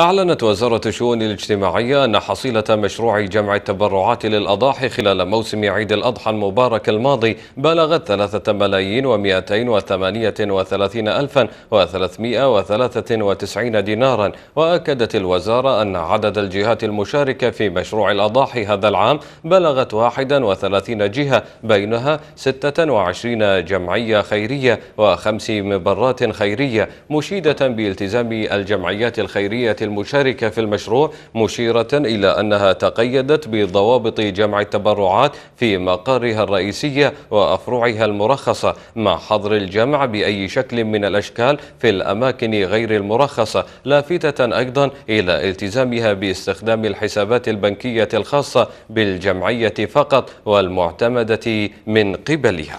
أعلنت وزارة الشؤون الاجتماعية أن حصيلة مشروع جمع التبرعات للأضاحي خلال موسم عيد الأضحى المبارك الماضي بلغت 3 ملايين و238 ألفا و393 دينارا وأكدت الوزارة أن عدد الجهات المشاركة في مشروع الأضاحي هذا العام بلغت 31 جهة بينها 26 جمعية خيرية وخمس مبرات خيرية مشيدة بالتزام الجمعيات الخيرية المشاركة في المشروع مشيرة إلى أنها تقيدت بضوابط جمع التبرعات في مقرها الرئيسية وأفرعها المرخصة مع حظر الجمع بأي شكل من الأشكال في الأماكن غير المرخصة لافتة أيضا إلى التزامها باستخدام الحسابات البنكية الخاصة بالجمعية فقط والمعتمدة من قبلها